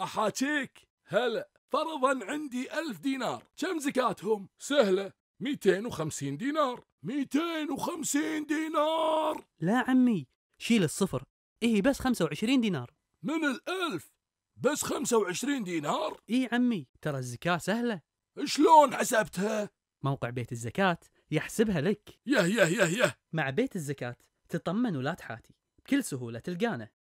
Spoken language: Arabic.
أحاكيك هلا فرضا عندي ألف دينار كم زكاتهم سهلة 250 دينار 250 دينار لا عمي شيل الصفر إيه بس 25 دينار من الألف بس 25 دينار إيه عمي ترى الزكاة سهلة شلون حسبتها موقع بيت الزكاة يحسبها لك يه يه يه يه مع بيت الزكاة تطمن ولا تحاتي بكل سهولة تلقانه